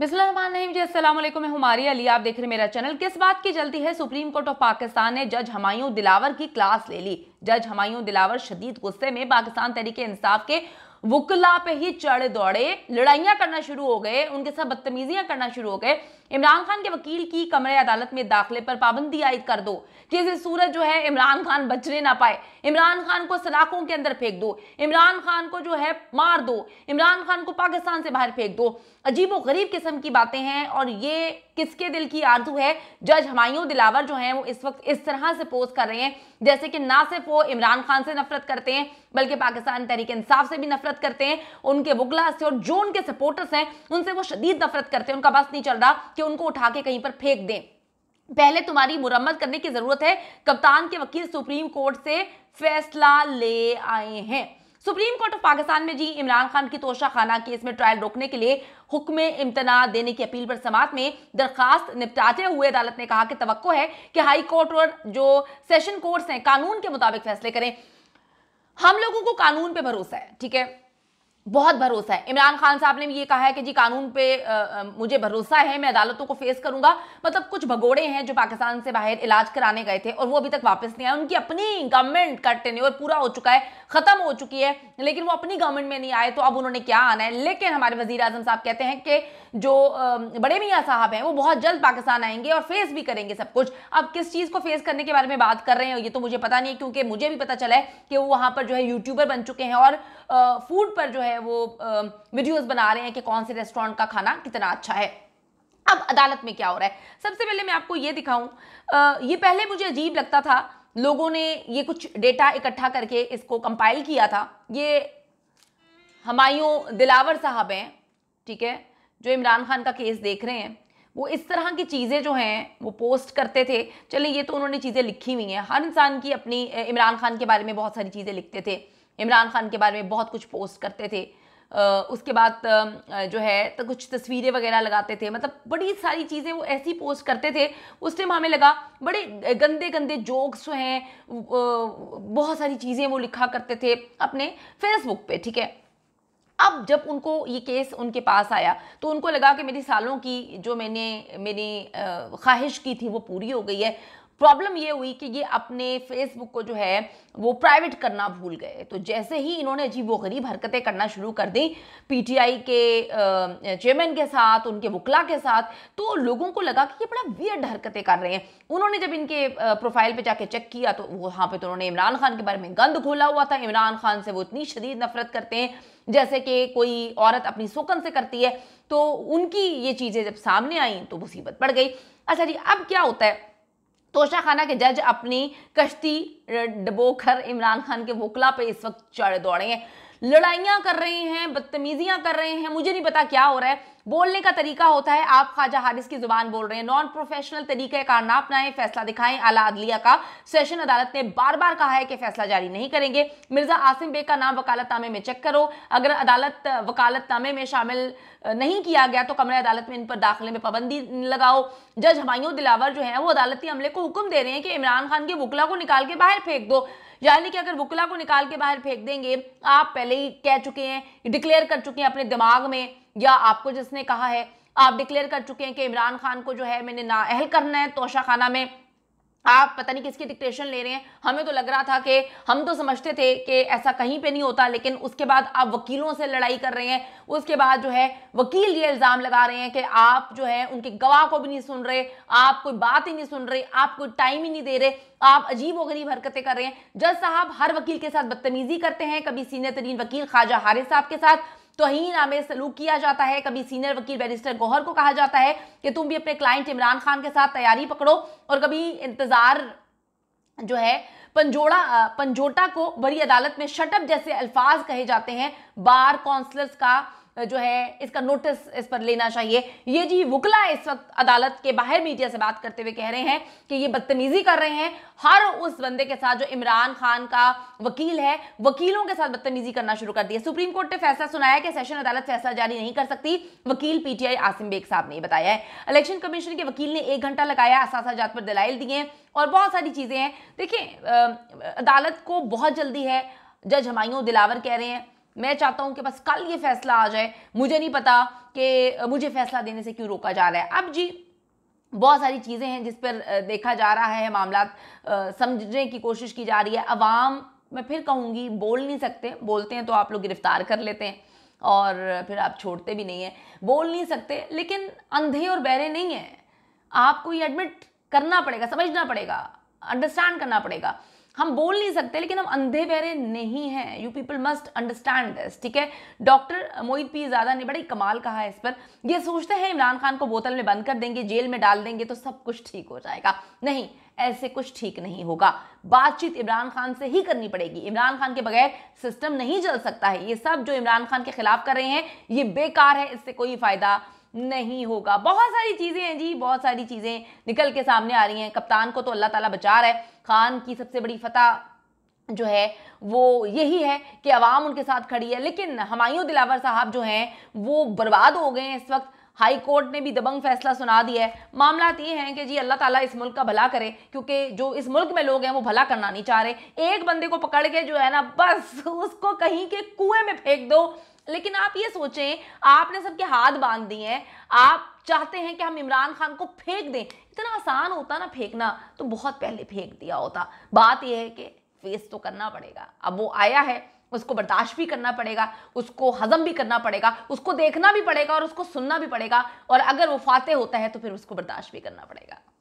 बिस्मिल्लाम मैं हमारी अली आप देख रहे हैं मेरा चैनल किस बात की जल्दी है सुप्रीम कोर्ट ऑफ पाकिस्तान ने जज हमायूं दिलावर की क्लास ले ली जज हमायूं दिलावर शदीद गुस्से में पाकिस्तान तरीके इंसाफ के वकला पे ही चढ़ दौड़े लड़ाइयाँ करना शुरू हो गए उनके साथ बदतमीजियां करना शुरू हो गए इमरान खान के वकील की कमरे अदालत में दाखिले पर पाबंदी आयद कर दो किसी सूरत जो है इमरान खान बचने ना पाए इमरान खान को सलाखों के अंदर फेंक दो इमरान खान को जो है मार दो इमरान खान को पाकिस्तान से बाहर फेंक दो अजीब व गरीब किस्म की बातें हैं और ये किसके दिल की आरजू है जज हमायूं दिलावर जो हैं वो इस वक्त इस तरह से पोस्ट कर रहे हैं जैसे कि ना सिर्फ वो इमरान खान से नफरत करते हैं बल्कि पाकिस्तान तहरीक इंसाफ से भी नफरत करते हैं उनके वगला से और जो उनके सपोर्टर्स हैं उनसे वो शदीद नफरत करते हैं उनका बस नहीं चल रहा कि उनको उठा के कहीं पर फेंक दें पहले तुम्हारी मुरम्मत करने की ज़रूरत है कप्तान के वकील सुप्रीम कोर्ट से फैसला ले आए हैं सुप्रीम कोर्ट ऑफ पाकिस्तान में जी इमरान खान की तोशा खाना केस में ट्रायल रोकने के लिए हुक्म इम्तना देने की अपील पर समात में दरखास्त निपटाते हुए अदालत ने कहा कि तो है कि हाई कोर्ट और जो सेशन कोर्ट्स हैं कानून के मुताबिक फैसले करें हम लोगों को कानून पे भरोसा है ठीक है बहुत भरोसा है इमरान खान साहब ने भी ये कहा है कि जी कानून पे आ, आ, मुझे भरोसा है मैं अदालतों को फेस करूंगा मतलब कुछ भगोड़े हैं जो पाकिस्तान से बाहर इलाज कराने गए थे और वो अभी तक वापस नहीं आए उनकी अपनी गवर्नमेंट का टेन्योर पूरा हो चुका है ख़त्म हो चुकी है लेकिन वो अपनी गवर्नमेंट में नहीं आए तो अब उन्होंने क्या आना है लेकिन हमारे वजीर अजम साहब कहते हैं कि जो बड़े मियाँ साहब हैं वो बहुत जल्द पाकिस्तान आएंगे और फेस भी करेंगे सब कुछ अब किस चीज़ को फेस करने के बारे में बात कर रहे हैं ये तो मुझे पता नहीं है क्योंकि मुझे भी पता चला है कि वो वहाँ पर जो है यूट्यूबर बन चुके हैं और फूड पर जो है है वो वीडियोस बना रहे हैं कि कौन से रेस्टोरेंट का खाना कितना अच्छा है अब अदालत में क्या हो रहा है सबसे पहले मैं आपको ये दिखाऊं ये पहले मुझे अजीब लगता था लोगों ने ये कुछ डेटा इकट्ठा करके इसको कंपाइल किया था ये हमायूं दिलावर साहब हैं ठीक है जो इमरान खान का केस देख रहे हैं वो इस तरह की चीज़ें जो हैं वो पोस्ट करते थे चलिए ये तो उन्होंने चीज़ें लिखी हुई हैं हर इंसान की अपनी इमरान खान के बारे में बहुत सारी चीज़ें लिखते थे इमरान खान के बारे में बहुत कुछ पोस्ट करते थे उसके बाद जो है तो कुछ तस्वीरें वगैरह लगाते थे मतलब बड़ी सारी चीज़ें वो ऐसी पोस्ट करते थे उस टाइम हमें लगा बड़े गंदे गंदे जोक्स जो हैं बहुत सारी चीज़ें वो लिखा करते थे अपने फेसबुक पे ठीक है अब जब उनको ये केस उनके पास आया तो उनको लगा कि मेरी सालों की जो मैंने मेरी ख्वाहिश की थी वो पूरी हो गई है प्रॉब्लम ये हुई कि ये अपने फेसबुक को जो है वो प्राइवेट करना भूल गए तो जैसे ही इन्होंने अजीब वो गरीब हरकतें करना शुरू कर दी पीटीआई के चेयरमैन के साथ उनके वकला के साथ तो लोगों को लगा कि ये बड़ा वियर्ड हरकतें कर रहे हैं उन्होंने जब इनके प्रोफाइल पे जाके चेक किया तो वहाँ पे तो उन्होंने इमरान खान के बारे में गंद घोला हुआ था इमरान खान से वो इतनी शदीद नफरत करते हैं जैसे कि कोई औरत अपनी सुकन से करती है तो उनकी ये चीज़ें जब सामने आई तो मुसीबत बढ़ गई अच्छा जी अब क्या होता है तोशाखाना के जज अपनी कश्ती डबोकर इमरान खान के वकला पे इस वक्त चढ़ दौड़े हैं लड़ाइयां कर रहे हैं बदतमीजियां कर रहे हैं मुझे नहीं पता क्या हो रहा है बोलने का तरीका होता है आप ख्वाजा हारिस की जुबान बोल रहे हैं नॉन प्रोफेशनल तरीके का ना अपनाएं फैसला दिखाएं आला अदलिया का सेशन अदालत ने बार बार कहा है कि फैसला जारी नहीं करेंगे मिर्जा आसिम बेग का नाम वकालतनामे में चेक करो अगर अदालत वकालतनामे में शामिल नहीं किया गया तो कमरे अदालत में इन पर दाखिले में पाबंदी लगाओ जज हमायूं दिलावर जो है वो अदालती अमले को हुक्म दे रहे हैं कि इमरान खान के वकला को निकाल के बाहर फेंक दो यानी कि अगर वकला को निकाल के बाहर फेंक देंगे आप पहले ही कह चुके हैं डिक्लेयर कर चुके हैं अपने दिमाग में या आपको जिसने कहा है आप डिक्लेयर कर चुके हैं कि इमरान खान को जो है मैंने ना अहल करना है तोशाखाना में आप पता नहीं किसकी डिक्टेशन ले रहे हैं हमें तो लग रहा था कि हम तो समझते थे कि ऐसा कहीं पे नहीं होता लेकिन उसके बाद आप वकीलों से लड़ाई कर रहे हैं उसके बाद जो है वकील ये इल्ज़ाम लगा रहे हैं कि आप जो है उनके गवाह को भी नहीं सुन रहे आप कोई बात ही नहीं सुन रहे आप कोई टाइम ही नहीं दे रहे आप अजीब व गरीब हरकतें कर रहे हैं जज साहब हर वकील के साथ बदतमीजी करते हैं कभी सीनियर तरीन वकील ख्वाजा हारिस साहब के साथ तोहहीनामे सलूक किया जाता है कभी सीनियर वकील बैरिस्टर गौहर को कहा जाता है कि तुम भी अपने क्लाइंट इमरान खान के साथ तैयारी पकड़ो और कभी इंतज़ार जो है पंजोड़ा पंजोटा को बड़ी अदालत में शटअप जैसे अल्फाज कहे जाते हैं बार काउंसलर्स का जो है इसका नोटिस इस पर लेना चाहिए ये जी वकला इस वक्त अदालत के बाहर मीडिया से बात करते हुए कह रहे हैं कि ये बदतमीजी कर रहे हैं हर उस बंदे के साथ जो इमरान खान का वकील है वकीलों के साथ बदतमीजी करना शुरू कर दिया सुप्रीम कोर्ट ने फैसला सुनाया कि सेशन अदालत फैसला जारी नहीं कर सकती वकील पीटीआई आसिम बेग साहब ने बताया है इलेक्शन कमीशन के वकील ने एक घंटा लगाया जात पर दलाइल दिए और बहुत सारी चीज़ें हैं देखिए अदालत को बहुत जल्दी है जज हमायों दिलावर कह रहे हैं मैं चाहता हूं कि बस कल ये फैसला आ जाए मुझे नहीं पता कि मुझे फैसला देने से क्यों रोका जा रहा है अब जी बहुत सारी चीज़ें हैं जिस पर देखा जा रहा है मामला समझने की कोशिश की जा रही है अवाम मैं फिर कहूँगी बोल नहीं सकते बोलते हैं तो आप लोग गिरफ्तार कर लेते हैं और फिर आप छोड़ते भी नहीं हैं बोल नहीं सकते लेकिन अंधे और बहरे नहीं हैं आपको ये एडमिट करना पड़ेगा समझना पड़ेगा अंडरस्टैंड करना पड़ेगा हम बोल नहीं सकते लेकिन हम अंधे बहरे नहीं हैं you people must understand this ठीक है डॉक्टर मोहित पी ज़्यादा ने बड़ी कमाल कहा है इस पर ये सोचते हैं इमरान खान को बोतल में बंद कर देंगे जेल में डाल देंगे तो सब कुछ ठीक हो जाएगा नहीं ऐसे कुछ ठीक नहीं होगा बातचीत इमरान खान से ही करनी पड़ेगी इमरान खान के बगैर सिस्टम नहीं चल सकता है ये सब जो इमरान खान के खिलाफ कर रहे हैं ये बेकार है इससे कोई फायदा नहीं होगा बहुत सारी चीज़ें हैं जी बहुत सारी चीज़ें निकल के सामने आ रही हैं कप्तान को तो अल्लाह ताला बचा रहा है खान की सबसे बड़ी फतह जो है वो यही है कि आवाम उनके साथ खड़ी है लेकिन हमायूं दिलावर साहब जो हैं वो बर्बाद हो गए हैं इस वक्त हाई कोर्ट ने भी दबंग फैसला सुना दिया है मामला ये हैं कि जी अल्लाह ताला इस मुल्क का भला करे क्योंकि जो इस मुल्क में लोग हैं वो भला करना नहीं चाह रहे एक बंदे को पकड़ के जो है ना बस उसको कहीं के कुएं में फेंक दो लेकिन आप ये सोचें आपने सबके हाथ बांध दिए हैं आप चाहते हैं कि हम इमरान खान को फेंक दें इतना आसान होता ना फेंकना तो बहुत पहले फेंक दिया होता बात यह है कि फेस तो करना पड़ेगा अब वो आया है उसको बर्दाश्त भी करना पड़ेगा उसको हजम भी करना पड़ेगा उसको देखना भी पड़ेगा और उसको सुनना भी पड़ेगा और अगर वो फाते होता है तो फिर उसको बर्दाश्त भी करना पड़ेगा